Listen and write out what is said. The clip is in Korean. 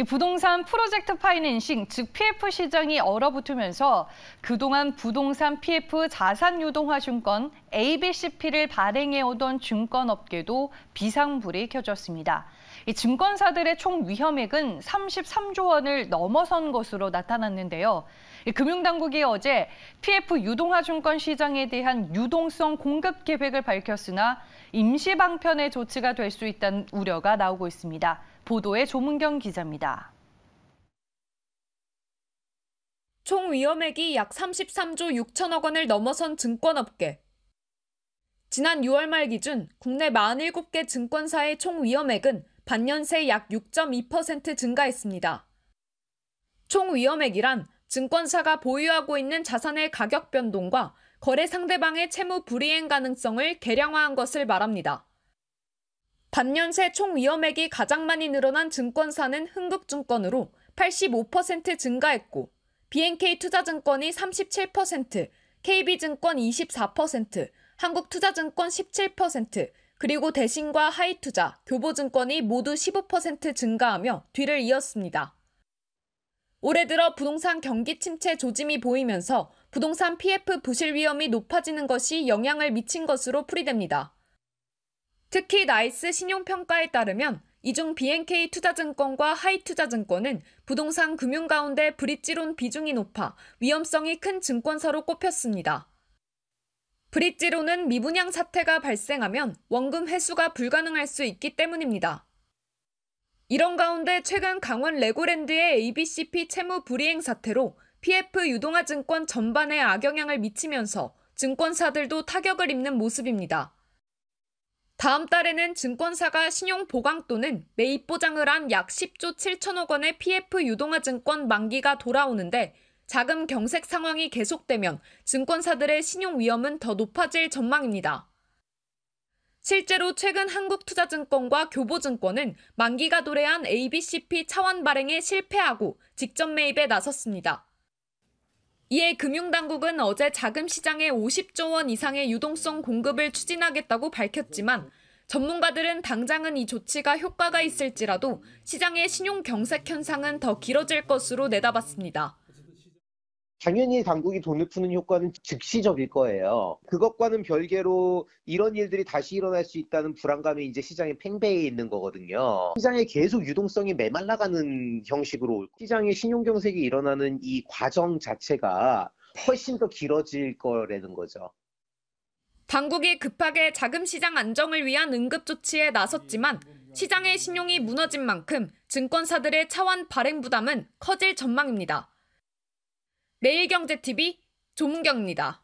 이 부동산 프로젝트 파이낸싱, 즉 PF 시장이 얼어붙으면서 그동안 부동산 PF 자산 유동화 증권 ABCP를 발행해오던 증권업계도 비상불이 켜졌습니다. 이 증권사들의 총 위험액은 33조 원을 넘어선 것으로 나타났는데요. 금융당국이 어제 PF 유동화 증권 시장에 대한 유동성 공급 계획을 밝혔으나 임시 방편의 조치가 될 수 있다는 우려가 나오고 있습니다. 보도에 조문경 기자입니다. 총 위험액이 약 33조 6천억 원을 넘어선 증권업계. 지난 6월 말 기준 국내 47개 증권사의 총 위험액은 반년 새 약 6.2% 증가했습니다. 총 위험액이란 증권사가 보유하고 있는 자산의 가격 변동과 거래 상대방의 채무 불이행 가능성을 계량화한 것을 말합니다. 반년 새 총 위험액이 가장 많이 늘어난 증권사는 흥국증권으로 85% 증가했고, BNK 투자증권이 37%, KB증권 24%, 한국투자증권 17%, 그리고 대신과 하이투자, 교보증권이 모두 15% 증가하며 뒤를 이었습니다. 올해 들어 부동산 경기 침체 조짐이 보이면서 부동산 PF 부실 위험이 높아지는 것이 영향을 미친 것으로 풀이됩니다. 특히 나이스 신용평가에 따르면 이중 BNK 투자증권과 하이투자증권은 부동산 금융 가운데 브릿지론 비중이 높아 위험성이 큰 증권사로 꼽혔습니다. 브릿지론은 미분양 사태가 발생하면 원금 회수가 불가능할 수 있기 때문입니다. 이런 가운데 최근 강원 레고랜드의 ABCP 채무 불이행 사태로 PF 유동화 증권 전반에 악영향을 미치면서 증권사들도 타격을 입는 모습입니다. 다음 달에는 증권사가 신용 보강 또는 매입 보장을 한 약 10조 7천억 원의 PF 유동화 증권 만기가 돌아오는데 자금 경색 상황이 계속되면 증권사들의 신용 위험은 더 높아질 전망입니다. 실제로 최근 한국투자증권과 교보증권은 만기가 도래한 ABCP 차원 발행에 실패하고 직접 매입에 나섰습니다. 이에 금융당국은 어제 자금시장에 50조 원 이상의 유동성 공급을 추진하겠다고 밝혔지만 전문가들은 당장은 이 조치가 효과가 있을지라도 시장의 신용 경색 현상은 더 길어질 것으로 내다봤습니다. 당연히 당국이 돈을 푸는 효과는 즉시적일 거예요. 그것과는 별개로 이런 일들이 다시 일어날 수 있다는 불안감이 이제 시장의 팽배해 있는 거거든요. 시장에 계속 유동성이 메말라가는 형식으로 시장의 신용경색이 일어나는 이 과정 자체가 훨씬 더 길어질 거라는 거죠. 당국이 급하게 자금 시장 안정을 위한 응급 조치에 나섰지만 시장의 신용이 무너진 만큼 증권사들의 차원 발행 부담은 커질 전망입니다. 매일경제TV 조문경입니다.